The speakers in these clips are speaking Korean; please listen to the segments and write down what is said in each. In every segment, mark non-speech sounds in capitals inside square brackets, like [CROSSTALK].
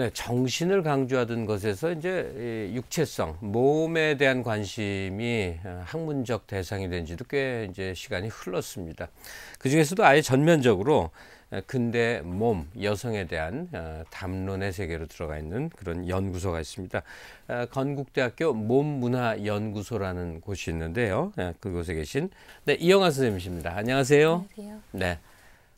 네, 정신을 강조하던 것에서 이제 육체성, 몸에 대한 관심이 어, 학문적 대상이 된 지도 꽤 이제 시간이 흘렀습니다. 그 중에서도 아예 전면적으로 어, 근대 몸, 여성에 대한 어, 담론의 세계로 들어가 있는 그런 연구소가 있습니다. 건국대학교 몸문화연구소라는 곳이 있는데요. 그곳에 계신 네, 이영아 선생님이십니다. 안녕하세요. 안녕하세요. 네.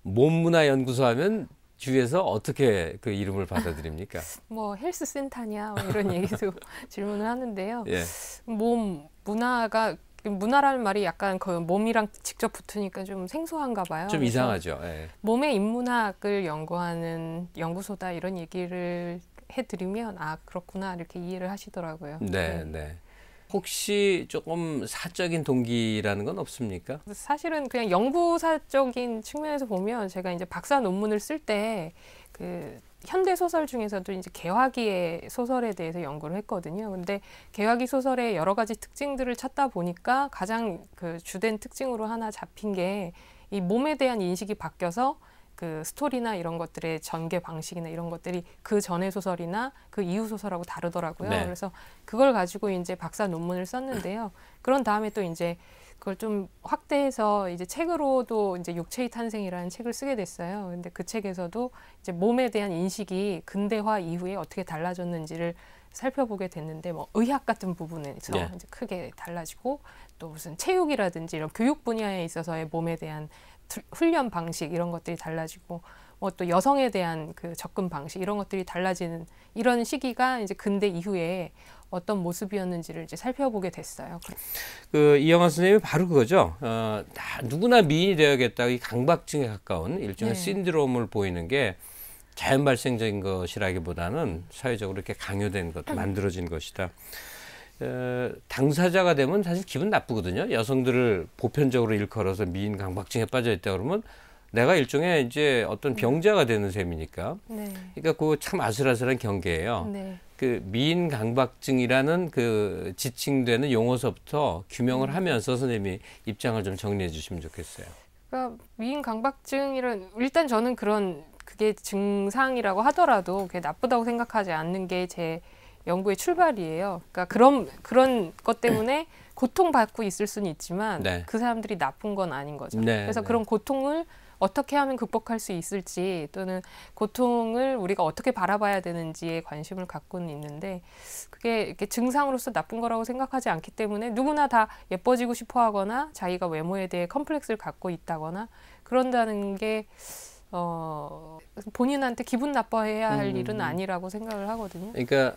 몸문화연구소 하면 주위에서 어떻게 그 이름을 받아들입니까? [LAUGHS] 뭐 헬스센터냐 뭐 이런 얘기도 [LAUGHS] 질문을 하는데요. 예. 몸 문화가 문화라는 말이 약간 그 몸이랑 직접 붙으니까 좀 생소한가 봐요. 좀 이상하죠. 예. 몸의 인문학을 연구하는 연구소다 이런 얘기를 해드리면 아 그렇구나 이렇게 이해를 하시더라고요. 네. 네. 네. 혹시 조금 사적인 동기라는 건 없습니까? 사실은 그냥 연구사적인 측면에서 보면 제가 이제 박사 논문을 쓸 때 그 현대 소설 중에서도 이제 개화기의 소설에 대해서 연구를 했거든요. 근데 개화기 소설의 여러 가지 특징들을 찾다 보니까 가장 그 주된 특징으로 하나 잡힌 게 이 몸에 대한 인식이 바뀌어서 그 스토리나 이런 것들의 전개 방식이나 이런 것들이 그 전의 소설이나 그 이후 소설하고 다르더라고요. 네. 그래서 그걸 가지고 이제 박사 논문을 썼는데요. 그런 다음에 또 이제 그걸 좀 확대해서 이제 책으로도 이제 육체의 탄생이라는 책을 쓰게 됐어요. 근데 그 책에서도 이제 몸에 대한 인식이 근대화 이후에 어떻게 달라졌는지를 살펴보게 됐는데 뭐 의학 같은 부분에서 네. 이제 크게 달라지고 또 무슨 체육이라든지 이런 교육 분야에 있어서의 몸에 대한 훈련 방식 이런 것들이 달라지고 뭐 또 여성에 대한 그 접근 방식 이런 것들이 달라지는 이런 시기가 이제 근대 이후에 어떤 모습이었는지를 이제 살펴보게 됐어요. 그 이영환 선생님 바로 그거죠. 어, 다, 누구나 미인이 되어야겠다. 이 강박증에 가까운 일종의 네. 신드롬을 보이는 게 자연 발생적인 것이라기보다는 사회적으로 이렇게 강요된 것, 음. 만들어진 것이다. 당사자가 되면 사실 기분 나쁘거든요. 여성들을 보편적으로 일컬어서 미인 강박증에 빠져 있다 그러면 내가 일종의 이제 어떤 병자가 되는 셈이니까. 네. 그러니까 그 참 아슬아슬한 경계예요. 네. 그 미인 강박증이라는 그 지칭되는 용어서부터 규명을 음. 하면서 선생님이 입장을 좀 정리해 주시면 좋겠어요. 그러니까 미인 강박증이란 일단 저는 그런 그게 증상이라고 하더라도 그게 나쁘다고 생각하지 않는 게제 연구의 출발이에요. 그러니까 그런 그런 것 때문에 [CLEARS THROAT] 고통받고 있을 수는 있지만 네. 그 사람들이 나쁜 건 아닌 거죠. 네, 그래서 네. 그런 고통을 어떻게 하면 극복할 수 있을지 또는 고통을 우리가 어떻게 바라봐야 되는지에 관심을 갖고는 있는데 그게 이렇게 증상으로서 나쁜 거라고 생각하지 않기 때문에 누구나 다 예뻐지고 싶어 하거나 자기가 외모에 대해 컴플렉스를 갖고 있다거나 그런다는 게 어, 본인한테 기분 나빠해야 할 음. 음 일은 음. 아니라고 생각을 하거든요. 그러니까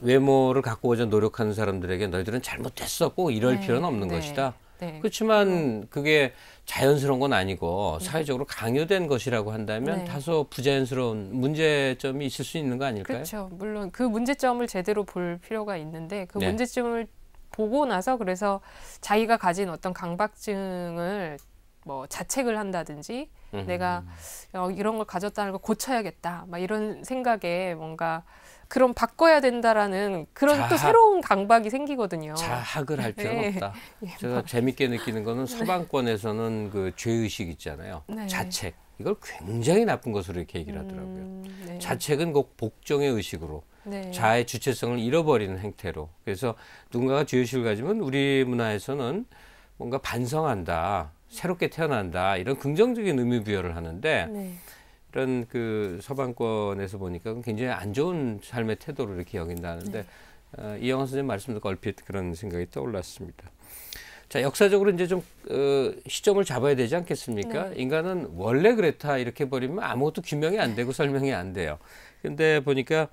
외모를 갖고자 오 노력하는 사람들에게 너희들은 잘못했었고 이럴 네, 필요는 없는 네, 것이다. 네. 그렇지만 그렇죠. 그게 자연스러운 건 아니고 사회적으로 강요된 것이라고 한다면 네. 다소 부자연스러운 문제점이 있을 수 있는 거 아닐까요? 그렇죠. 물론 그 문제점을 제대로 볼 필요가 있는데 그 네. 문제점을 보고 나서 그래서 자기가 가진 어떤 강박증을 뭐 자책을 한다든지 음흠. 내가 음. 어, 이런 걸 가졌다는 걸 고쳐야겠다 막 이런 생각에 뭔가 그럼 바꿔야 된다라는 그런 자학, 또 새로운 강박이 생기거든요. 자학을 할 필요는 네. 없다. [LAUGHS] 예, 뭐. 제가 재밌게 느끼는 거는 네. 서방권에서는 네. 그 죄의식 있잖아요. 네. 자책. 이걸 굉장히 나쁜 것으로 이렇게 얘기를 음, 하더라고요. 음, 자책은 꼭 복종의 의식으로 네. 자의 주체성을 잃어버리는 행태로. 그래서 누군가가 죄의식을 가지면 우리 문화에서는 뭔가 반성한다, 새롭게 태어난다 이런 긍정적인 의미 부여를 하는데 이런 그 서방권에서 보니까 굉장히 안 좋은 삶의 태도로 이렇게 여긴다는데 네. 어, 이영환 선생님 말씀 도고 얼핏 그런 생각이 떠올랐습니다. 자 역사적으로 이제 좀 어, 시점을 잡아야 되지 않겠습니까? 네. 인간은 원래 그랬다 이렇게 버리면 아무것도 규명이 안 되고 설명이 안 돼요. 근데 보니까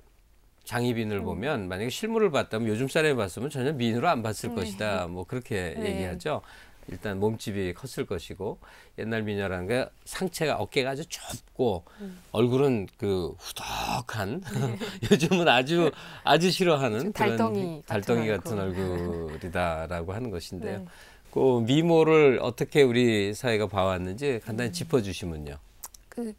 장희빈을 음. 보면 만약에 실물을 봤다면 요즘 사람이 봤으면 전혀 민으로안 봤을 네. 것이다. 뭐 그렇게 네. 얘기하죠. 일단 몸집이 컸을 것이고 옛날 미녀라는 게 상체가 어깨가 아주 좁고 음. 얼굴은 그 후덕한 네. [LAUGHS] 요즘은 아주 아주 싫어하는 달덩이 그런 달덩이 같은, 얼굴. 이다라고 하는 것인데요. 네. 그 미모를 어떻게 우리 사회가 봐왔는지 간단히 음. 짚어주시면요. 그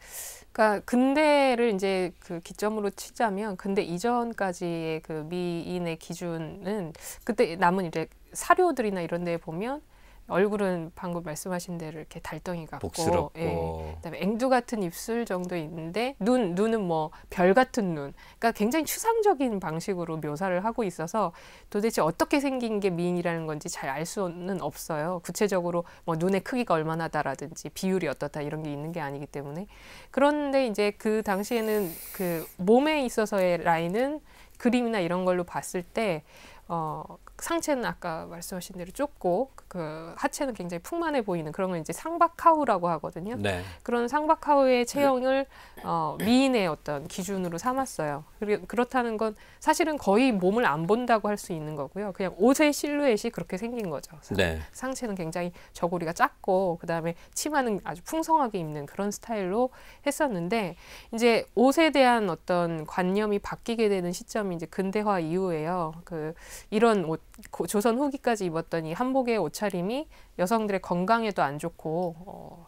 그러니까 근대를 이제 그 기점으로 치자면 근대 이전까지의 그 미인의 기준은 그때 남은 이제 사료들이나 이런 데 보면 얼굴은 방금 말씀하신 대로 이렇게 달덩이 같고, 복스럽고. 예. 그다음에 앵두 같은 입술 정도 있는데 눈 눈은 뭐 별 같은 눈. 그러니까 굉장히 추상적인 방식으로 묘사를 하고 있어서 도대체 어떻게 생긴 게 미인이라는 건지 잘 알 수는 없어요. 구체적으로 뭐 눈의 크기가 얼마나다라든지 비율이 어떻다 이런 게 있는 게 아니기 때문에 그런데 이제 그 당시에는 그 몸에 있어서의 라인은 그림이나 이런 걸로 봤을 때 어, 상체는 아까 말씀하신 대로 좁고 그 하체는 굉장히 풍만해 보이는 그런 걸 이제 상박하우라고 하거든요. 네. 그런 상박하우의 체형을 어, 미인의 어떤 기준으로 삼았어요. 그렇다는 리고그건 사실은 거의 몸을 안 본다고 할 수 있는 거고요. 그냥 옷의 실루엣이 그렇게 생긴 거죠. 네. 상체는 굉장히 저고리가 작고 그다음에 치마는 아주 풍성하게 입는 그런 스타일로 했었는데 이제 옷에 대한 어떤 관념이 바뀌게 되는 시점이 이제 근대화 이후에요. 그 이런 옷 조선 후기까지 입었던 이 한복의 옷차림이 여성들의 건강에도 안 좋고 어,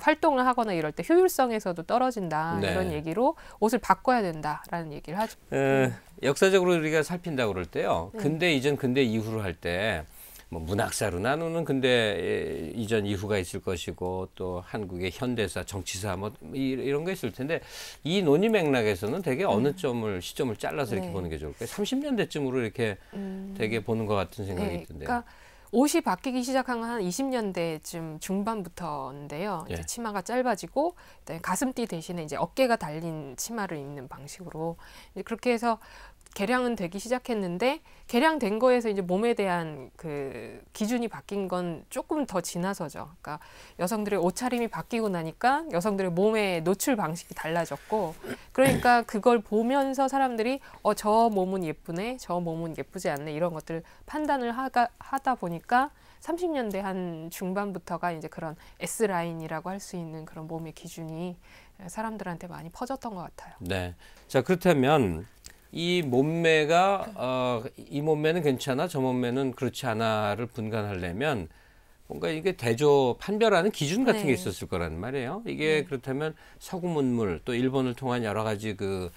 활동을 하거나 이럴 때 효율성에서도 떨어진다 네. 이런 얘기로 옷을 바꿔야 된다라는 얘기를 하죠. 에, 음. 역사적으로 우리가 살핀다 그럴 때요. 네. 근대 이전 근대 이후로 할때 뭐 문학사로 나누는 근데 예, 이전 이후가 있을 것이고 또 한국의 현대사, 정치사 뭐 이런 게 있을 텐데 이 논의 맥락에서는 되게 어느 음. 점을 시점을 잘라서 이렇게 네. 보는 게 좋을까요? 30년대쯤으로 이렇게 음. 되게 보는 것 같은 생각이 네. 드는데. 그러니까 옷이 바뀌기 시작한 건 한 20년대쯤 중반부터인데요. 예. 이제 치마가 짧아지고 가슴띠 대신에 이제 어깨가 달린 치마를 입는 방식으로 그렇게 해서 개량은 되기 시작했는데 개량된 거에서 이제 몸에 대한 그 기준이 바뀐 건 조금 더 지나서죠. 그러니까 여성들의 옷차림이 바뀌고 나니까 여성들의 몸의 노출 방식이 달라졌고 그러니까 [CLEARS THROAT] 그걸 보면서 사람들이 어 저 몸은 예쁘네, 저 몸은 예쁘지 않네 이런 것들 판단을 하가, 하다 보니까 30년대 한 중반부터가 이제 그런 S 라인이라고 할 수 있는 그런 몸의 기준이 사람들한테 많이 퍼졌던 것 같아요. 네. 자 그렇다면 이 몸매가 어, 이 몸매는 괜찮아 저 몸매는 그렇지 않아를 분간하려면 뭔가 이게 대조 판별하는 기준 같은 네. 게 있었을 거란 말이에요. 이게 네. 그렇다면 서구 문물 또 일본을 통한 여러 가지 그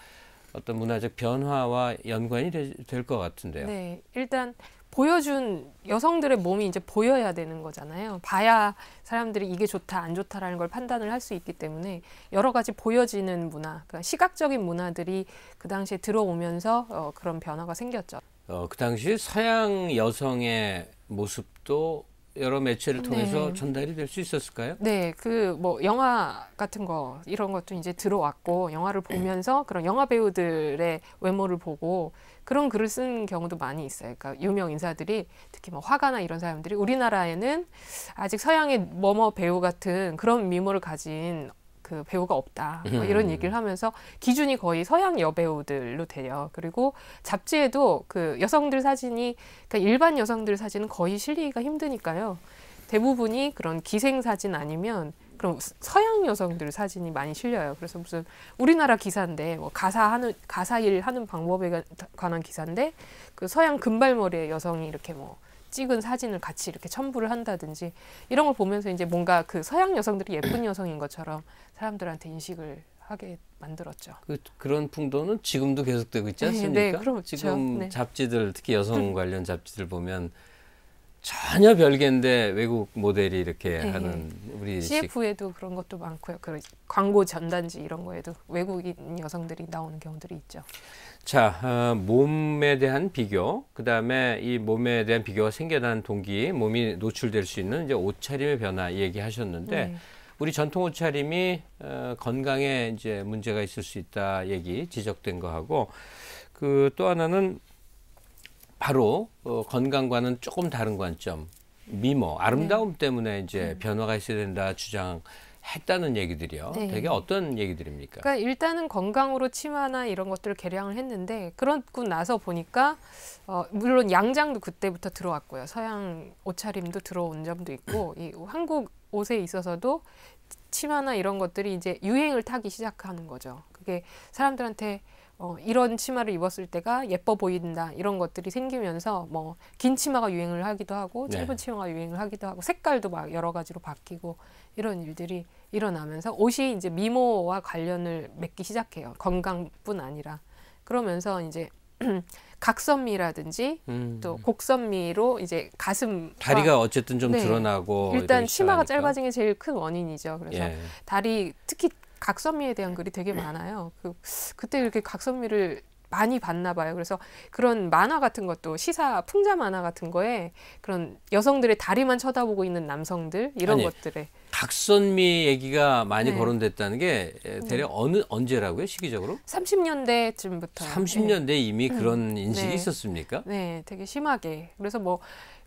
어떤 문화적 변화와 연관이 될 것 같은데요. 네, 일단 보여준 여성들의 몸이 이제 보여야 되는 거잖아요. 봐야 사람들이 이게 좋다 안 좋다라는 걸 판단을 할 수 있기 때문에 여러 가지 보여지는 문화, 그러니까 시각적인 문화들이 그 당시에 들어오면서 어, 그런 변화가 생겼죠. 어, 그 당시 서양 여성의 모습도 여러 매체를 네. 통해서 네. 전달이 될 수 있었을까요? 네, 그 뭐 영화 같은 거 이런 것도 이제 들어왔고 영화를 보면서 네. 그런 영화 배우들의 외모를 보고 그런 글을 쓴 경우도 많이 있어요. 그러니까 유명 인사들이 특히 뭐 화가나 이런 사람들이 우리나라에는 아직 서양의 뭐뭐 배우 같은 그런 미모를 가진 그 배우가 없다 뭐 음. 이런 얘기를 하면서 기준이 거의 서양 여배우들로 돼요. 그리고 잡지에도 그 여성들 사진이 그러니까 일반 여성들 사진은 거의 실리기가 힘드니까요. 대부분이 그런 기생 사진 아니면 그럼 서양 여성들 사진이 많이 실려요. 그래서 무슨 우리나라 기사인데 뭐 가사 하는 가사 일 하는 방법에 관한 기사인데 그 서양 금발머리의 여성이 이렇게 뭐 찍은 사진을 같이 이렇게 첨부를 한다든지 이런 걸 보면서 이제 뭔가 그 서양 여성들이 예쁜 [CLEARS THROAT] 여성인 것처럼 사람들한테 인식을 하게 만들었죠. 그, 그런 풍도는 지금도 계속되고 있지 않습니까? 네, 네, 그렇죠. 지금 네. 잡지들 특히 여성 관련 잡지들 보면 전혀 별개인데 외국 모델이 이렇게 네. 하는 우리 CF에도 식. 그런 것도 많고요. 그 광고 전단지 이런 거에도 외국인 여성들이 나오는 경우들이 있죠. 자, 어, 몸에 대한 비교, 그 다음에 이 몸에 대한 비교가 생겨난 동기, 몸이 노출될 수 있는 이제 옷차림의 변화 얘기하셨는데 네. 우리 전통 옷차림이 어, 건강에 이제 문제가 있을 수 있다 얘기 지적된 거하고 그 또 하나는 바로 어, 건강과는 조금 다른 관점, 미모, 아름다움 네. 때문에 이제 음. 변화가 있어야 된다 주장. 했다는 얘기들이요. 네. 되게 어떤 얘기들입니까? 그러니까 일단은 건강으로 치마나 이런 것들을 개량을 했는데 그런고 나서 보니까 어, 물론 양장도 그때부터 들어왔고요. 서양 옷차림도 들어온 점도 있고 [CLEARS THROAT] 이 한국 옷에 있어서도 치마나 이런 것들이 이제 유행을 타기 시작하는 거죠. 그게 사람들한테 어, 이런 치마를 입었을 때가 예뻐 보인다 이런 것들이 생기면서 뭐 긴 치마가 유행을 하기도 하고 네. 짧은 치마가 유행을 하기도 하고 색깔도 막 여러 가지로 바뀌고 이런 일들이 일어나면서 옷이 이제 미모와 관련을 맺기 시작해요 건강뿐 아니라 그러면서 이제 [CLEARS THROAT] 각선미라든지 음. 또 곡선미로 이제 가슴 다리가 어쨌든 좀 네. 드러나고 일단 치마가 짧아진 게 제일 큰 원인이죠. 그래서 예. 다리 특히 각선미에 대한 글이 되게 네. 많아요. 그, 그때 이렇게 각선미를 많이 봤나 봐요. 그래서 그런 만화 같은 것도 시사 풍자 만화 같은 거에 그런 여성들의 다리만 쳐다보고 있는 남성들 이런 아니, 것들에 박선미 얘기가 많이 네. 거론됐다는 게 예, 음. 대략 어느 언제라고요 시기적으로? 30년대쯤부터. 30년대 네. 이미 음. 그런 인식이 네. 있었습니까? 네, 되게 심하게. 그래서 뭐.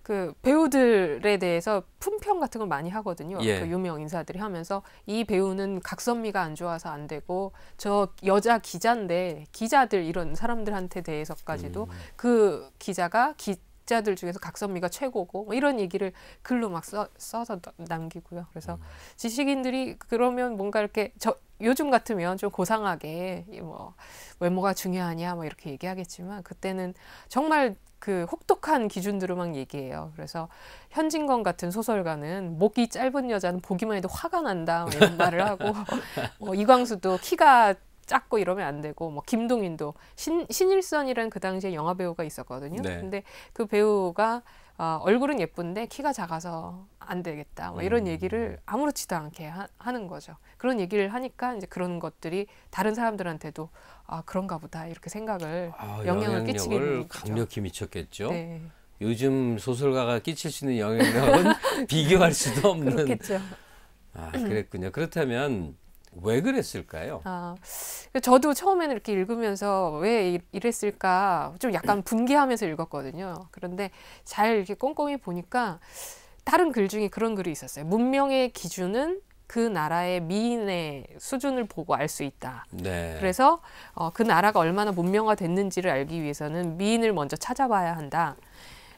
그 배우들에 대해서 품평 같은 걸 많이 하거든요. 예. 그 유명 인사들이 하면서 이 배우는 각선미가 안 좋아서 안 되고 저 여자 기자인데 기자들 이런 사람들한테 대해서까지도 음. 그 기자가 기, 작자들 중에서 각선미가 최고고 뭐 이런 얘기를 글로 막 써, 서 남기고요. 그래서 음. 지식인들이 그러면 뭔가 이렇게 저 요즘 같으면 좀 고상하게 뭐 외모가 중요하냐 뭐 이렇게 얘기하겠지만 그때는 정말 그 혹독한 기준들로 막 얘기해요. 그래서 현진건 같은 소설가는 목이 짧은 여자는 보기만 해도 화가 난다 뭐 이런 말을 하고 [LAUGHS] 뭐 이광수도 키가 작고 이러면 안 되고 뭐 김동인도 신, 신일선이라는 그 당시에 영화 배우가 있었거든요. 네. 근데 그 배우가 어, 얼굴은 예쁜데 키가 작아서 안 되겠다. 뭐 이런 음. 얘기를 아무렇지도 않게 하, 는 거죠. 그런 얘기를 하니까 이제 그런 것들이 다른 사람들한테도 아 그런가 보다 이렇게 생각을 아, 영향을 끼치게 되죠. 강력히 미쳤겠죠. 네. 요즘 소설가가 끼칠 수 있는 영향력은 [LAUGHS] 비교할 수도 없는. 그렇겠죠. 아 그랬군요. 그렇다면 왜 그랬을까요? 아, 저도 처음에는 이렇게 읽으면서 왜 이랬을까 좀 약간 분개하면서 읽었거든요. 그런데 잘 이렇게 꼼꼼히 보니까 다른 글 중에 그런 글이 있었어요. 문명의 기준은 그 나라의 미인의 수준을 보고 알 수 있다. 네. 그래서 어, 그 나라가 얼마나 문명화 됐는지를 알기 위해서는 미인을 먼저 찾아봐야 한다.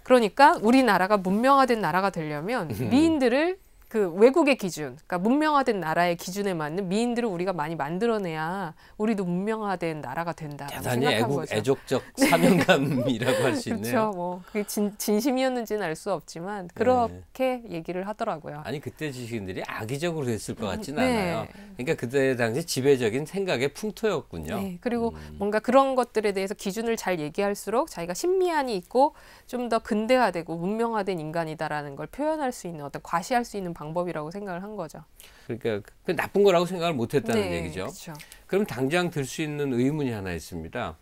그러니까 우리나라가 문명화된 나라가 되려면 음. 미인들을 그 외국의 기준, 그러니까 문명화된 나라의 기준에 맞는 미인들을 우리가 많이 만들어내야 우리도 문명화된 나라가 된다. 대단히 애국, 거죠. 애족적 [LAUGHS] 사명감이라고 할 수 있네요. 그렇죠. 뭐 그게 진, 진심이었는지는 알 수 없지만 네. 그렇게 네. 얘기를 하더라고요. 아니 그때 지식인들이 악의적으로 했을 것 같지는 음, 네. 않아요. 그러니까 그때 당시 지배적인 생각의 풍토였군요. 네. 그리고 음. 뭔가 그런 것들에 대해서 기준을 잘 얘기할수록 자기가 신미안이 있고 좀 더 근대화되고 문명화된 인간이다라는 걸 표현할 수 있는 어떤 과시할 수 있는 방법이라고 생각을 한 거죠. 그러니까 그 나쁜 거라고 생각을 못 했다는 네, 얘기죠. 그쵸. 그럼 당장 들 수 있는 의문이 하나 있습니다.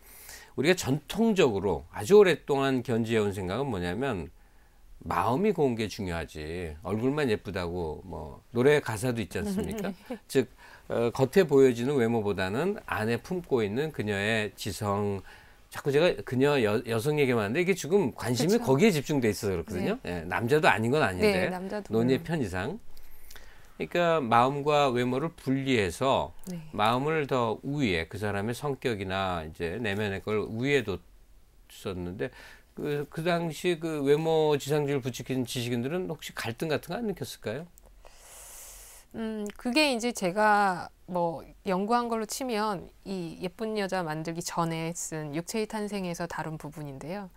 우리가 전통적으로 아주 오랫동안 견지해온 생각은 뭐냐면 마음이 고운 게 중요하지 얼굴만 예쁘다고 뭐 노래 가사도 있지 않습니까? [LAUGHS] 네. 즉 어, 겉에 보여지는 외모보다는 안에 품고 있는 그녀의 지성, 자꾸 제가 그녀 여, 여성 얘기만 하는데 이게 지금 관심이 그쵸? 거기에 집중돼 있어서 그렇거든요. 네. 예, 남자도 아닌 건 아닌데 네, 논의 의 편의상. 그러니까 마음과 외모를 분리해서 네. 마음을 더 우위에 그 사람의 성격이나 이제 내면의 걸 우위에 뒀었는데 그, 그 당시 그 외모 지상주의를 부추기는 지식인들은 혹시 갈등 같은 거 안 느꼈을까요? 음, 그게 이제 제가 뭐 연구한 걸로 치면 이 예쁜 여자 만들기 전에 쓴 육체의 탄생에서 다룬 부분인데요.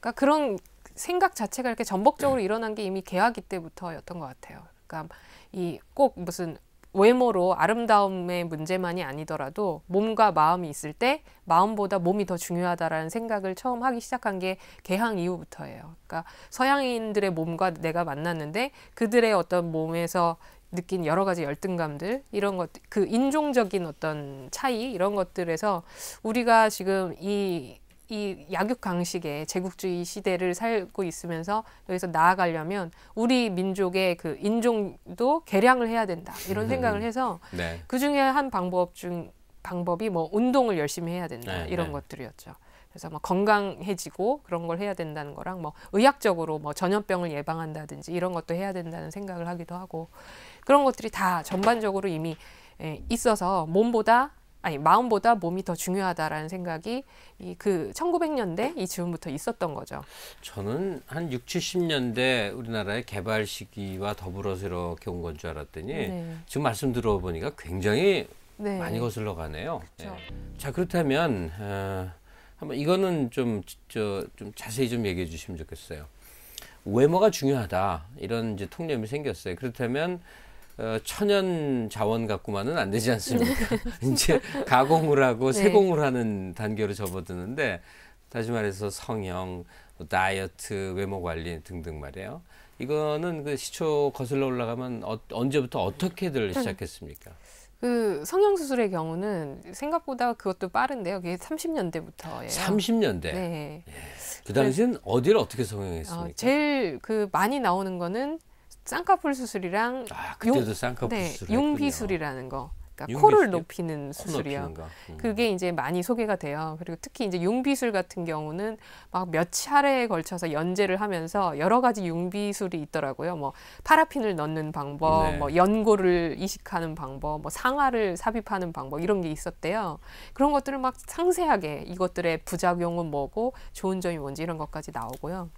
그러니까 그런 생각 자체가 이렇게 전복적으로 네. 일어난 게 이미 개화기 때부터였던 것 같아요. 그러니까 이 꼭 무슨 외모로 아름다움의 문제만이 아니더라도 몸과 마음이 있을 때 마음보다 몸이 더 중요하다라는 생각을 처음 하기 시작한 게 개항 이후부터예요. 그러니까 서양인들의 몸과 내가 만났는데 그들의 어떤 몸에서 느낀 여러 가지 열등감들 이런 것 그 인종적인 어떤 차이 이런 것들에서 우리가 지금 이 이 약육강식의 제국주의 시대를 살고 있으면서 여기서 나아가려면 우리 민족의 그 인종도 개량을 해야 된다 이런 음. 생각을 해서 네. 그 중에 한 방법 중 방법이 뭐 운동을 열심히 해야 된다 네, 이런 네. 것들이었죠. 그래서 뭐 건강해지고 그런 걸 해야 된다는 거랑 뭐 의학적으로 뭐 전염병을 예방한다든지 이런 것도 해야 된다는 생각을 하기도 하고 그런 것들이 다 전반적으로 이미 예, 있어서 몸보다 아니 마음보다 몸이 더 중요하다라는 생각이 이그 1900년대 이 즈음부터 있었던 거죠. 저는 한 6, 70년대 우리나라의 개발 시기와 더불어서 이렇게 온 건 줄 알았더니 네. 지금 말씀 들어보니까 굉장히 네. 많이 거슬러 가네요. 네. 자 그렇다면 어, 한번 이거는 좀저좀 자세히 좀 얘기해 주시면 좋겠어요. 외모가 중요하다 이런 이제 통념이 생겼어요. 그렇다면 어, 천연 자원 갖고만은 안 되지 않습니까? 네. [LAUGHS] 이제 가공을 하고 네. 세공을 하는 단계로 접어드는데 다시 말해서 성형, 뭐 다이어트, 외모 관리 등등 말이에요. 이거는 그 시초 거슬러 올라가면 어, 언제부터 어떻게들 네. 시작했습니까? 그 성형 수술의 경우는 생각보다 그것도 빠른데요. 그게 30년대부터예요. 30년대. 네. 예. 그 당시엔 어디를 어떻게 성형했습니까? 어, 제일 그 많이 나오는 거는 쌍꺼풀 수술이랑 아, 그때도 쌍꺼풀 네, 수술 용비술이라는 거. 그러니까 코를 높이는 수술이요. 음. 그게 이제 많이 소개가 돼요. 그리고 특히 이제 융비술 같은 경우는 막 몇 차례에 걸쳐서 연재를 하면서 여러 가지 융비술이 있더라고요. 뭐 파라핀을 넣는 방법, 네. 뭐 연고를 이식하는 방법, 뭐 상아를 삽입하는 방법 이런 게 있었대요. 그런 것들을 막 상세하게 이것들의 부작용은 뭐고 좋은 점이 뭔지 이런 것까지 나오고요.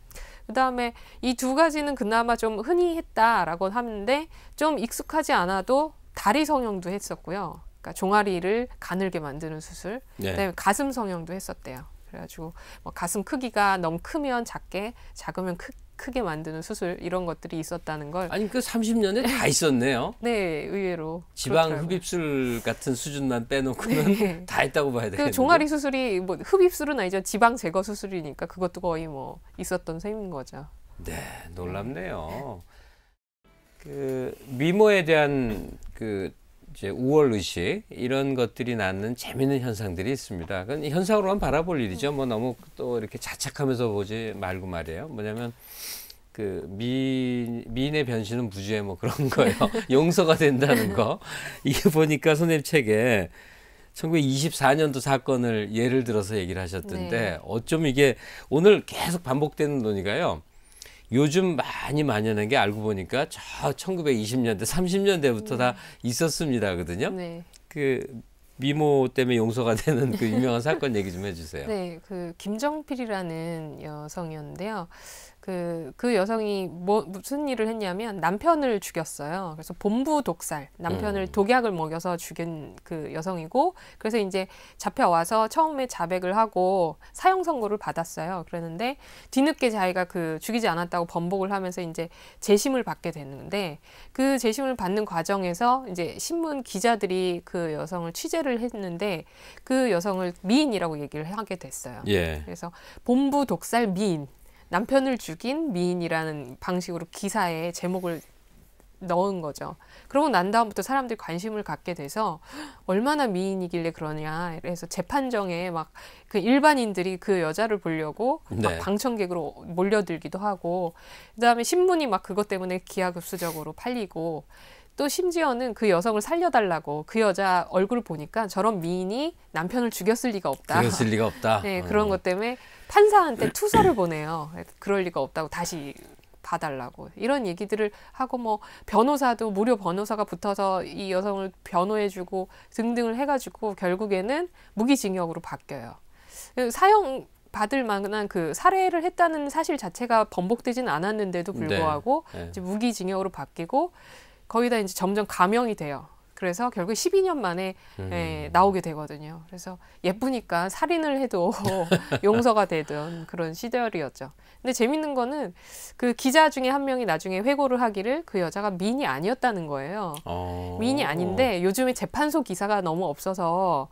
그 다음에 이 두 가지는 그나마 좀 흔히 했다라고 하는데 좀 익숙하지 않아도 다리 성형도 했었고요. 그러니까 종아리를 가늘게 만드는 수술. 네. 그다음에 가슴 성형도 했었대요. 그래가지고 뭐 가슴 크기가 너무 크면 작게, 작으면 크, 크게 만드는 수술 이런 것들이 있었다는 걸 아니 그 30년에 다 [LAUGHS] 있었네요. 네, 의외로 지방 흡입술 같은 수준만 빼놓고는 네. [LAUGHS] 다 했다고 봐야 되겠네요. 그 종아리 수술이 뭐 흡입술은 아니죠. 지방 제거 수술이니까 그것도 거의 뭐 있었던 셈인 거죠. 네, 네. 놀랍네요. 그 미모에 대한 그 이제 우월 의식 이런 것들이 낳는 재미있는 현상들이 있습니다. 그건 현상으로만 바라볼 일이죠. 뭐 너무 또 이렇게 자책하면서 보지 말고 말이에요. 뭐냐면 그 미, 미인의 변신은 부주의 뭐 그런 [LAUGHS] 거예요. 용서가 된다는 거. 이게 보니까 선생님 책에 1924년도 사건을 예를 들어서 얘기를 하셨던데 네. 어쩜 이게 오늘 계속 반복되는 논의가요. 요즘 많이 만연한 게 알고 보니까 저 1920년대, 30년대부터 음. 다 있었습니다거든요. 네. 그 미모 때문에 용서가 되는 그 유명한 사건 얘기 좀 해주세요. [LAUGHS] 네, 그 김정필이라는 여성이었는데요. 그, 그 여성이 뭐, 무슨 일을 했냐면 남편을 죽였어요. 그래서 본부 독살, 남편을 음. 독약을 먹여서 죽인 그 여성이고, 그래서 이제 잡혀와서 처음에 자백을 하고 사형 선고를 받았어요. 그러는데 뒤늦게 자기가 그 죽이지 않았다고 번복을 하면서 이제 재심을 받게 되는데 그 재심을 받는 과정에서 이제 신문 기자들이 그 여성을 취재를 했는데 그 여성을 미인이라고 얘기를 하게 됐어요. 예. 그래서 본부 독살 미인. 남편을 죽인 미인이라는 방식으로 기사에 제목을 넣은 거죠. 그러고 난 다음부터 사람들이 관심을 갖게 돼서 얼마나 미인이길래 그러냐 그래서 재판정에 막 그 일반인들이 그 여자를 보려고 네. 방청객으로 몰려들기도 하고 그다음에 신문이 막 그것 때문에 기하급수적으로 팔리고 또 심지어는 그 여성을 살려달라고 그 여자 얼굴을 보니까 저런 미인이 남편을 죽였을 리가 없다. 죽였을 리가 없다. [LAUGHS] 네, 그런 어. 것 때문에 판사한테 투서를 보내요. 그럴 리가 없다고 다시 봐달라고 이런 얘기들을 하고 뭐 변호사도 무료 변호사가 붙어서 이 여성을 변호해주고 등등을 해가지고 결국에는 무기징역으로 바뀌어요. 그 사형 받을 만한 그 살해를 했다는 사실 자체가 번복되지는 않았는데도 네. 불구하고 네. 네. 무기징역으로 바뀌고 거의 다 이제 점점 감형이 돼요. 그래서 결국 12년 만에 예, 음. 예, 나오게 되거든요. 그래서 예쁘니까 살인을 해도 [LAUGHS] 용서가 되던 그런 시절이었죠. 근데 재밌는 거는 그 기자 중에 한 명이 나중에 회고를 하기를 그 여자가 민이 아니었다는 거예요. 어. 민이 아닌데 요즘에 재판소 기사가 너무 없어서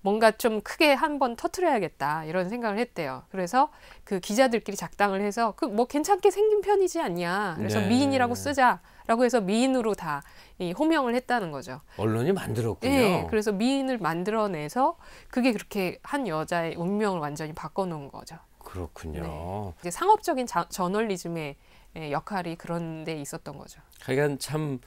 뭔가 좀 크게 한번 터트려야겠다 이런 생각을 했대요. 그래서 그 기자들끼리 작당을 해서 그 뭐 괜찮게 생긴 편이지 않냐. 그래서 네. 미인이라고 쓰자. 라고 해서 미인으로 다 이 호명을 했다는 거죠. 언론이 만들었군요. 네, 그래서 미인을 만들어내서 그게 그렇게 한 여자의 운명을 완전히 바꿔놓은 거죠. 그렇군요. 네. 이제 상업적인 자, 저널리즘의 예, 역할이 그런 데 있었던 거죠. 하여간 참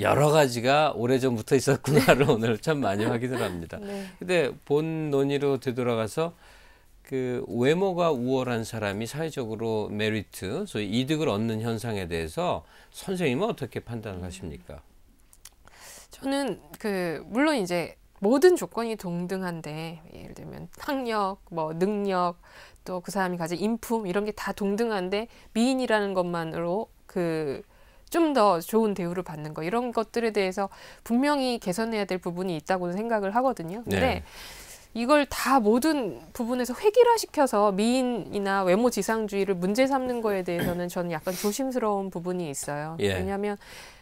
여러 가지가 오래전부터 있었구나를 네. 오늘 참 많이 확인을 합니다. [LAUGHS] 네. 근데 본 논의로 되돌아가서 그 외모가 우월한 사람이 사회적으로 메리트, 소위 이득을 얻는 현상에 대해서 선생님은 어떻게 판단 하십니까? 저는 그 물론 이제 모든 조건이 동등한데 예를 들면 학력, 뭐 능력, 또 그 사람이 가진 인품 이런 게 다 동등한데 미인이라는 것만으로 그좀 더 좋은 대우를 받는 거 이런 것들에 대해서 분명히 개선해야 될 부분이 있다고는 생각을 하거든요. 근데 네. 이걸 다 모든 부분에서 획일화시켜서 미인이나 외모 지상주의를 문제 삼는 거에 대해서는 저는 약간 조심스러운 부분이 있어요. 예. 왜냐하면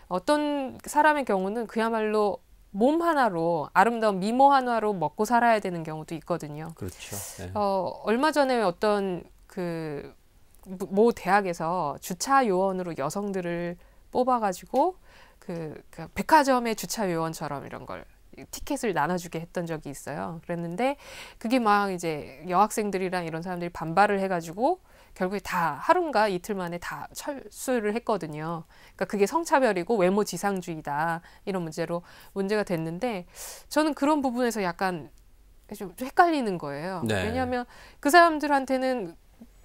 어떤 사람의 경우는 그야말로 몸 하나로 아름다운 미모 하나로 먹고 살아야 되는 경우도 있거든요. 그렇죠. 네. 어, 얼마 전에 어떤 그 모 대학에서 주차 요원으로 여성들을 뽑아가지고 그, 그 백화점의 주차 요원처럼 이런 걸 티켓을 나눠주게 했던 적이 있어요. 그랬는데 그게 막 이제 여학생들이랑 이런 사람들이 반발을 해가지고 결국에 다 하루인가 이틀 만에 다 철수를 했거든요. 그러니까 그게 성차별이고 외모 지상주의다 이런 문제로 문제가 됐는데 저는 그런 부분에서 약간 좀 헷갈리는 거예요. 네. 왜냐하면 그 사람들한테는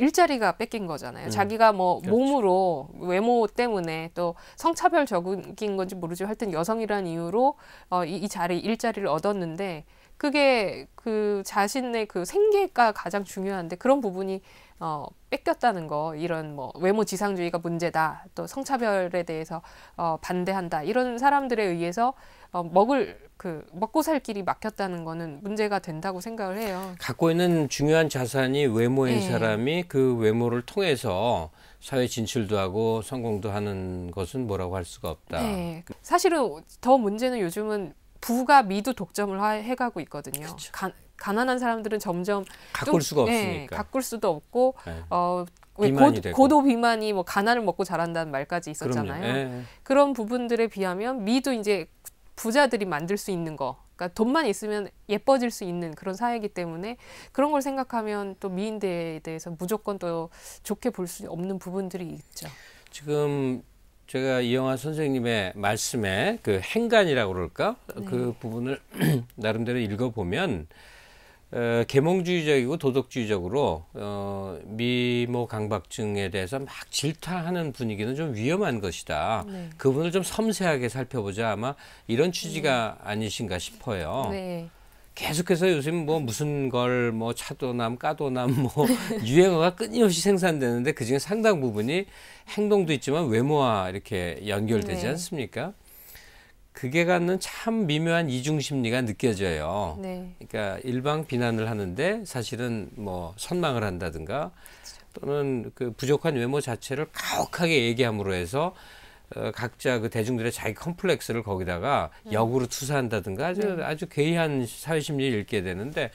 일자리가 뺏긴 거잖아요. 음. 자기가 뭐 그렇죠. 몸으로 외모 때문에 또 성차별 적인 건지 모르지만 하여튼 여성이라는 이유로 어, 이, 이 자리 일자리를 얻었는데 그게 그 자신의 그 생계가 가장 중요한데 그런 부분이 어, 뺏겼다는 거 이런 뭐 외모 지상주의가 문제다 또 성차별에 대해서 어, 반대한다 이런 사람들에 의해서 어, 먹을 그 먹고 살 길이 막혔다는 거는 문제가 된다고 생각을 해요. 갖고 있는 중요한 자산이 외모인 네. 사람이 그 외모를 통해서 사회 진출도 하고 성공도 하는 것은 뭐라고 할 수가 없다. 네. 사실은 더 문제는 요즘은 부가 미도 독점을 해가고 있거든요. 가, 그렇죠. 가난한 사람들은 점점 가꿀 좀, 수가 예, 없으니까 가꿀 수도 없고 네. 어. 고, 고도 비만이 뭐 가난을 먹고 자란다는 말까지 있었잖아요. 예. 그런 부분들에 비하면 미도 이제 부자들이 만들 수 있는 거 그러니까 돈만 있으면 예뻐질 수 있는 그런 사회이기 때문에 그런 걸 생각하면 또 미인대에 대해서 무조건 또 좋게 볼 수 없는 부분들이 있죠. 지금 제가 이영환 선생님의 말씀에 그 행간이라고 그럴까 네. 그 부분을 [CLEARS THROAT] 나름대로 읽어보면 어, 계몽주의적이고 도덕주의적으로 어, 미모 강박증에 대해서 막 질타하는 분위기는 좀 위험한 것이다. 네. 그분을 좀 섬세하게 살펴보자 아마 이런 취지가 네. 아니신가 싶어요. 네. 계속해서 요즘 뭐 무슨 걸 뭐 차도남 까도남 뭐, 뭐 [LAUGHS] 유행어가 끊임없이 생산되는데 그중에 상당 부분이 행동도 있지만 외모와 이렇게 연결되지 네. 않습니까? 그게 갖는 참 미묘한 이중 심리가 느껴져요. 네. 그러니까 일방 비난을 하는데 사실은 뭐 선망을 한다든가 그렇죠. 또는 그 부족한 외모 자체를 가혹하게 얘기함으로 해서 어, 각자 그 대중들의 자기 컴플렉스를 거기다가 음. 역으로 투사한다든가 아주 음. 아주 괴이한 사회 심리를 읽게 되는데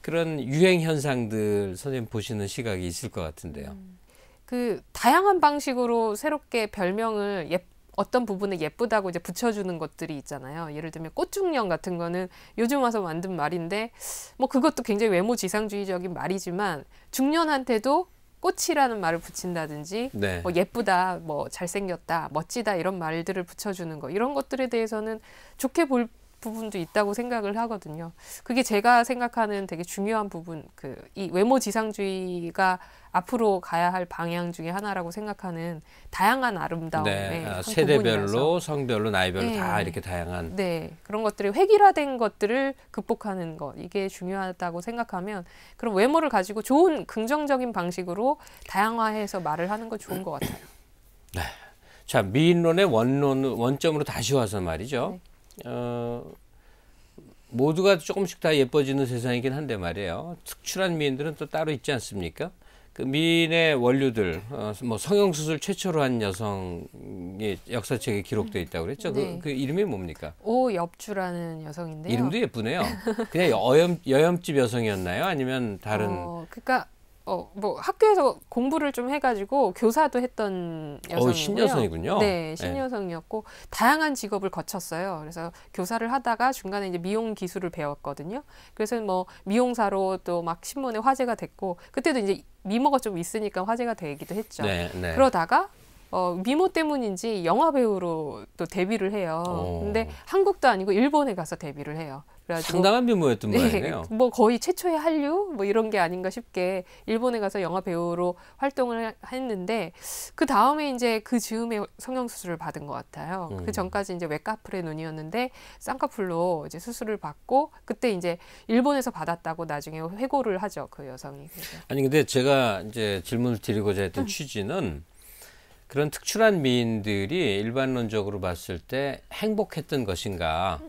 그런 유행 현상들 선생님 보시는 시각이 있을 것 같은데요. 음. 그 다양한 방식으로 새롭게 별명을 예, 어떤 부분에 예쁘다고 이제 붙여주는 것들이 있잖아요. 예를 들면 꽃중년 같은 거는 요즘 와서 만든 말인데 뭐 그것도 굉장히 외모 지상주의적인 말이지만 중년한테도 꽃이라는 말을 붙인다든지 네. 뭐 예쁘다, 뭐 잘생겼다, 멋지다 이런 말들을 붙여주는 거 이런 것들에 대해서는 좋게 볼 부분도 있다고 생각을 하거든요. 그게 제가 생각하는 되게 중요한 부분, 그 이 외모 지상주의가 앞으로 가야 할 방향 중에 하나라고 생각하는 다양한 아름다움 네, 아, 세대별로, 성별로, 나이별로 네. 다 이렇게 다양한 네 그런 것들이 획일화된 것들을 극복하는 것 이게 중요하다고 생각하면 그럼 외모를 가지고 좋은 긍정적인 방식으로 다양화해서 말을 하는 건 좋은 것 같아요. 네. 자 미인론의 원론 원점으로 다시 와서 말이죠. 네. 어, 모두가 조금씩 다 예뻐지는 세상이긴 한데 말이에요. 특출한 미인들은 또 따로 있지 않습니까? 그 미인의 원류들, 어, 뭐 성형수술 최초로 한 여성이 역사책에 기록되어 있다고 그랬죠. 그, 네. 그, 그 이름이 뭡니까? 오엽주라는 여성인데요. 이름도 예쁘네요. 그냥 어염, 여염집 여성이었나요? 아니면 다른? 어, 그러니까 어, 뭐 학교에서 공부를 좀 해가지고 교사도 했던 어, 여성이고요. 어, 신여성이군요. 네, 네. 신여성이었고 네. 다양한 직업을 거쳤어요. 그래서 교사를 하다가 중간에 이제 미용 기술을 배웠거든요. 그래서 뭐 미용사로 또 막 신문에 화제가 됐고 그때도 이제 미모가 좀 있으니까 화제가 되기도 했죠. 네, 네. 그러다가 어, 미모 때문인지 영화 배우로 또 데뷔를 해요. 오. 어. 근데 한국도 아니고 일본에 가서 데뷔를 해요. 그래가지고 상당한 미모였던 모양이네요. 뭐 거의 최초의 한류 뭐 이런 게 아닌가 싶게 일본에 가서 영화 배우로 활동을 했는데 그 다음에 이제 그 즈음에 성형 수술을 받은 것 같아요. 음. 그 전까지 이제 외카풀의 눈이었는데 쌍꺼풀로 이제 수술을 받고 그때 이제 일본에서 받았다고 나중에 회고를 하죠 그 여성이. 그래서. 아니 근데 제가 이제 질문을 드리고자 했던 음. 취지는. 그런 특출한 미인들이 일반론적으로 봤을 때 행복했던 것인가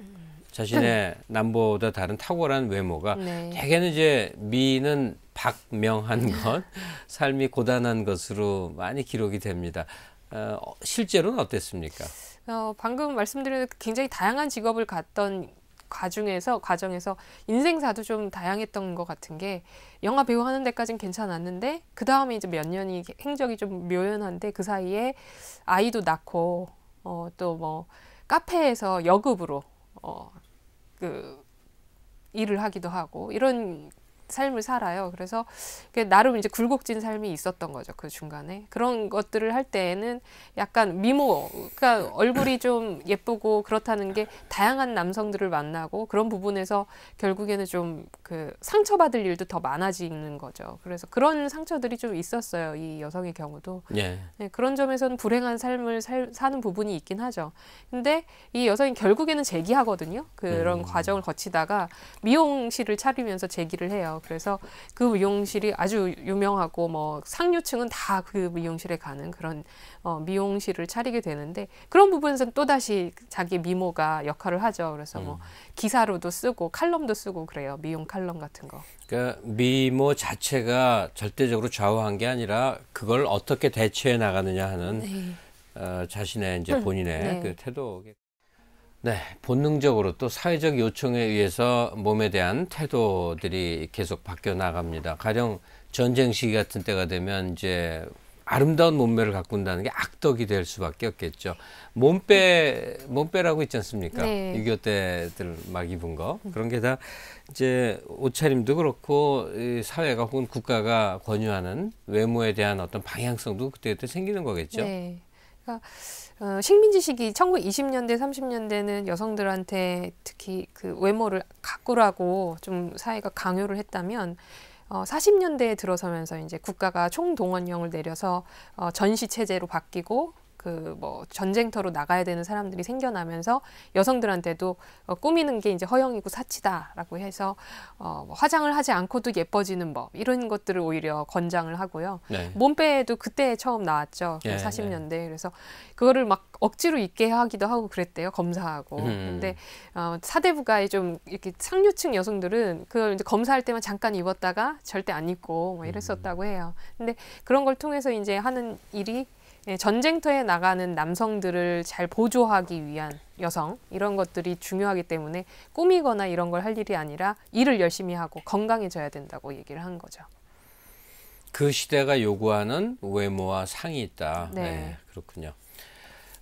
자신의 남보다 다른 탁월한 외모가 네. 대개는 이제 미인은 박명한 [LAUGHS] 것 삶이 고단한 것으로 많이 기록이 됩니다 어, 실제로는 어땠습니까? 어, 방금 말씀드린 그 굉장히 다양한 직업을 갖던 과중에서 과정에서 인생사도 좀 다양했던 것 같은 게 영화 배우 하는 데까진 괜찮았는데 그 다음에 이제 몇 년이 행적이 좀 묘연한데 그 사이에 아이도 낳고 어, 또뭐 카페에서 여급으로 어, 그 일을 하기도 하고 이런 삶을 살아요. 그래서 나름 이제 굴곡진 삶이 있었던 거죠. 그 중간에. 그런 것들을 할 때에는 약간 미모, 그러니까 얼굴이 좀 예쁘고 그렇다는 게 다양한 남성들을 만나고 그런 부분에서 결국에는 좀 그 상처받을 일도 더 많아지는 거죠. 그래서 그런 상처들이 좀 있었어요. 이 여성의 경우도. 예. 네, 그런 점에서는 불행한 삶을 살, 사는 부분이 있긴 하죠. 근데 이 여성이 결국에는 재기하거든요. 그런 음. 과정을 거치다가 미용실을 차리면서 재기를 해요. 그래서 그 미용실이 아주 유명하고 뭐 상류층은 다 그 미용실에 가는 그런 어, 미용실을 차리게 되는데 그런 부분에서는 또다시 자기 미모가 역할을 하죠. 그래서 뭐 음. 기사로도 쓰고 칼럼도 쓰고 그래요. 미용 칼럼 같은 거. 그러니까 미모 자체가 절대적으로 좌우한 게 아니라 그걸 어떻게 대처해 나가느냐 하는 네. 어, 자신의 이제 본인의 네. 그 태도. 네, 본능적으로 또 사회적 요청에 의해서 몸에 대한 태도들이 계속 바뀌어 나갑니다. 가령 전쟁 시기 같은 때가 되면 이제 아름다운 몸매를 가꾼다는 게 악덕이 될 수밖에 없겠죠. 몸빼 몸빼라고 있지 않습니까? 네. 6 2 때들 막 입은 거 그런 게 다 이제 옷차림도 그렇고 사회가 혹은 국가가 권유하는 외모에 대한 어떤 방향성도 그때그때 생기는 거겠죠. 네. 그러니까 어, 식민지 시기 1920년대 30년대는 여성들한테 특히 그 외모를 가꾸라고 좀 사회가 강요를 했다면 어, 40년대에 들어서면서 이제 국가가 총동원령을 내려서 어, 전시 체제로 바뀌고 그뭐 전쟁터로 나가야 되는 사람들이 생겨나면서 여성들한테도 어, 꾸미는 게 이제 허영이고 사치다라고 해서 어, 뭐 화장을 하지 않고도 예뻐지는 법 이런 것들을 오히려 권장을 하고요. 네. 몸빼도 그때 처음 나왔죠. 예, 네, 40년대 네. 그래서 그거를 막 억지로 입게 하기도 하고 그랬대요 검사하고. 음. 근데 어, 사대부가의 좀 이렇게 상류층 여성들은 그걸 이제 검사할 때만 잠깐 입었다가 절대 안 입고 뭐 이랬었다고 해요. 근데 그런 걸 통해서 이제 하는 일이 예, 전쟁터에 나가는 남성들을 잘 보조하기 위한 여성 이런 것들이 중요하기 때문에 꾸미거나 이런 걸 할 일이 아니라 일을 열심히 하고 건강해져야 된다고 얘기를 한 거죠. 그 시대가 요구하는 외모와 상이 있다. 네, 네 그렇군요.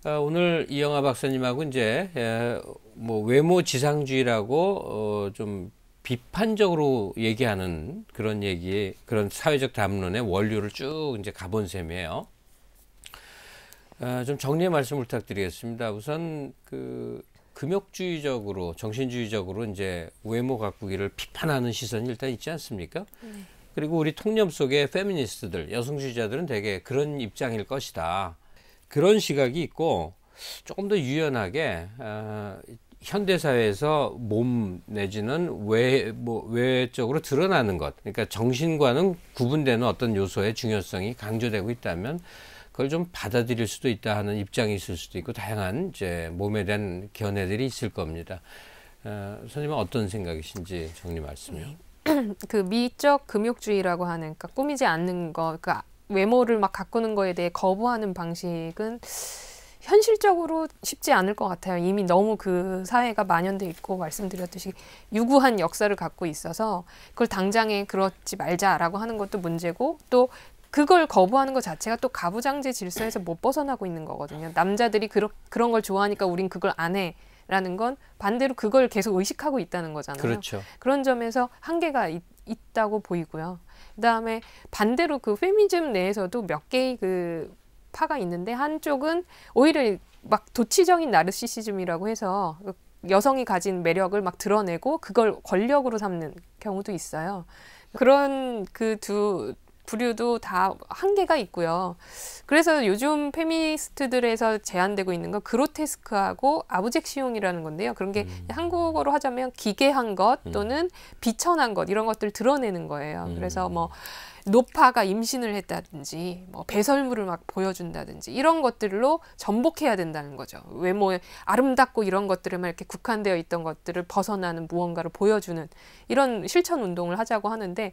아, 오늘 이영아 박사님하고 이제 예, 뭐 외모 지상주의라고 어, 좀 비판적으로 얘기하는 그런 얘기, 그런 사회적 담론의 원류를 쭉 이제 가본 셈이에요. 아, 좀 정리의 말씀 부탁드리겠습니다. 우선 그 금욕주의적으로 정신주의적으로 이제 외모 가꾸기를 비판하는 시선이 일단 있지 않습니까? 네. 그리고 우리 통념 속에 페미니스트들, 여성주의자들은 대개 그런 입장일 것이다. 그런 시각이 있고 조금 더 유연하게 어, 현대 사회에서 몸 내지는 외, 뭐, 외적으로 드러나는 것, 그러니까 정신과는 구분되는 어떤 요소의 중요성이 강조되고 있다면 그걸 좀 받아들일 수도 있다 하는 입장이 있을 수도 있고 다양한 이제 몸에 대한 견해들이 있을 겁니다. 어, 선생님은 어떤 생각이신지 정리 말씀요. 네. [CLEARS THROAT] 그 미적 금욕주의라고 하는 그러니까 꾸미지 않는 거, 그 아, 외모를 막 가꾸는 거에 대해 거부하는 방식은 현실적으로 쉽지 않을 것 같아요. 이미 너무 그 사회가 만연돼 있고 말씀드렸듯이 유구한 역사를 갖고 있어서 그걸 당장에 그렇지 말자라고 하는 것도 문제고 또 그걸 거부하는 것 자체가 또 가부장제 질서에서 못 벗어나고 있는 거거든요. 남자들이 그러, 그런 걸 좋아하니까 우린 그걸 안 해. 라는 건 반대로 그걸 계속 의식하고 있다는 거잖아요. 그렇죠. 그런 점에서 한계가 있, 있다고 보이고요. 그다음에 반대로 그페미즘 내에서도 몇 개의 그 파가 있는데 한쪽은 오히려 막 도치적인 나르시시즘이라고 해서 그 여성이 가진 매력을 막 드러내고 그걸 권력으로 삼는 경우도 있어요. 그런 그두 부류도 다 한계가 있고요. 그래서 요즘 페미니스트들에서 제한되고 있는 건 그로테스크하고 아부젝시용이라는 건데요. 그런 게 음. 한국어로 하자면 기괴한 것 음. 또는 비천한 것 이런 것들 드러내는 거예요. 그래서 음. 뭐 노파가 임신을 했다든지 뭐 배설물을 막 보여준다든지 이런 것들로 전복해야 된다는 거죠. 외모에 아름답고 이런 것들을 막 이렇게 국한되어 있던 것들을 벗어나는 무언가를 보여주는 이런 실천 운동을 하자고 하는데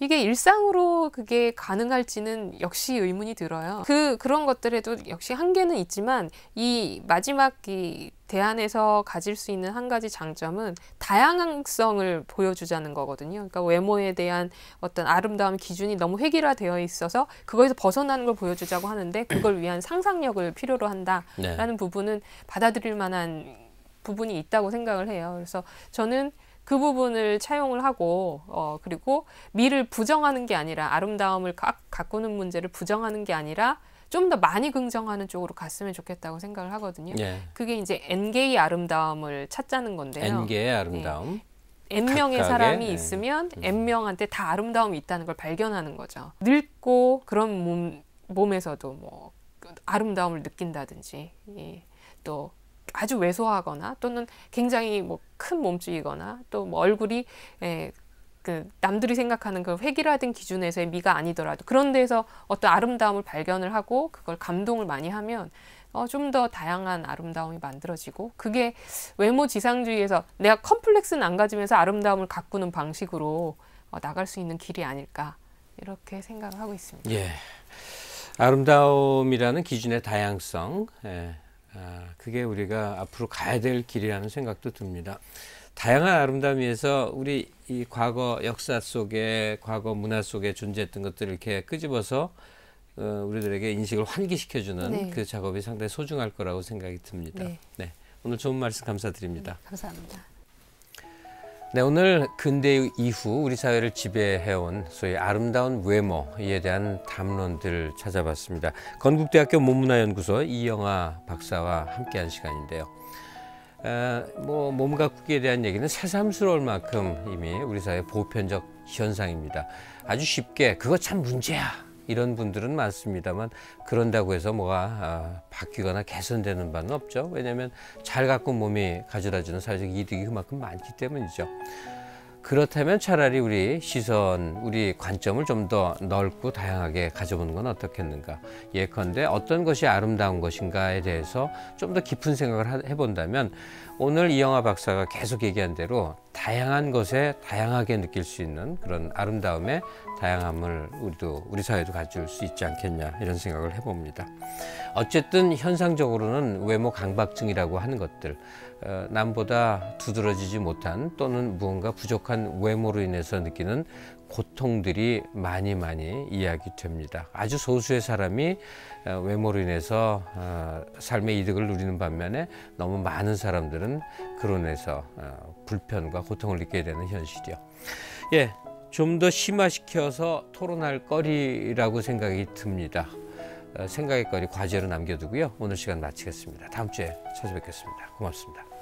이게 일상으로 그게 가능할지는 역시 의문이 들어요. 그 그런 것들에도 역시 한계는 있지만 이 마지막 이 대안에서 가질 수 있는 한 가지 장점은 다양성을 보여주자는 거거든요. 그러니까 외모에 대한 어떤 아름다움 기준이 너무 획일화되어 있어서 그거에서 벗어나는 걸 보여주자고 하는데 그걸 위한 상상력을 필요로 한다라는 네. 부분은 받아들일 만한 부분이 있다고 생각을 해요. 그래서 저는 그 부분을 차용을 하고 어 그리고 미를 부정하는 게 아니라 아름다움을 가, 가꾸는 문제를 부정하는 게 아니라 좀더 많이 긍정하는 쪽으로 갔으면 좋겠다고 생각을 하거든요. 예. 그게 이제 N개의 아름다움을 찾자는 건데요. N개의 예. 아름다움. 예. N명의 사람이 있으면 음. N명한테 다 아름다움이 있다는 걸 발견하는 거죠. 늙고 그런 몸, 몸에서도 뭐 아름다움을 느낀다든지 예. 또 아주 왜소하거나 또는 굉장히 뭐 큰 몸집이거나 또뭐 얼굴이 예, 그 남들이 생각하는 그 획일화된 기준에서의 미가 아니더라도 그런 데에서 어떤 아름다움을 발견을 하고 그걸 감동을 많이 하면 어, 좀 더 다양한 아름다움이 만들어지고 그게 외모 지상주의에서 내가 컴플렉스는 안 가지면서 아름다움을 가꾸는 방식으로 어, 나갈 수 있는 길이 아닐까 이렇게 생각을 하고 있습니다. 예. 아름다움이라는 기준의 다양성, 예. 아, 그게 우리가 앞으로 가야 될 길이라는 생각도 듭니다. 다양한 아름다움에서 우리 이 과거 역사 속에 과거 문화 속에 존재했던 것들을 이렇게 끄집어서 어, 우리들에게 인식을 환기시켜주는 네. 그 작업이 상당히 소중할 거라고 생각이 듭니다. 네. 네. 오늘 좋은 말씀 감사드립니다. 네, 감사합니다. 네, 오늘 근대 이후 우리 사회를 지배해온 소위 아름다운 외모에 대한 담론들을 찾아봤습니다. 건국대학교 문문화연구소 이영아 박사와 함께한 시간인데요. 뭐 몸과 국기에 대한 얘기는 새삼스러울 만큼 이미 우리 사회 보편적 현상입니다. 아주 쉽게 그거 참 문제야 이런 분들은 많습니다만 그런다고 해서 뭐가 아, 바뀌거나 개선되는 바는 없죠. 왜냐하면 잘 가꾼 몸이 가져다주는 사회적 이득이 그만큼 많기 때문이죠. 그렇다면 차라리 우리 시선, 우리 관점을 좀 더 넓고 다양하게 가져보는 건 어떻겠는가. 예컨대 어떤 것이 아름다운 것인가에 대해서 좀 더 깊은 생각을 해본다면 오늘 이영하 박사가 계속 얘기한 대로 다양한 것에 다양하게 느낄 수 있는 그런 아름다움의 다양함을 우리도 우리 사회도 가질 수 있지 않겠냐 이런 생각을 해봅니다. 어쨌든 현상적으로는 외모 강박증이라고 하는 것들 어, 남보다 두드러지지 못한 또는 무언가 부족한 외모로 인해서 느끼는 고통들이 많이 많이 이야기됩니다. 아주 소수의 사람이 어, 외모로 인해서 어, 삶의 이득을 누리는 반면에 너무 많은 사람들은 그런에서 불편과 고통을 느끼게 되는 현실이요. 예, 좀 더 심화시켜서 토론할 거리라고 생각이 듭니다. 생각의 거리 과제로 남겨두고요. 오늘 시간 마치겠습니다. 다음 주에 찾아뵙겠습니다. 고맙습니다.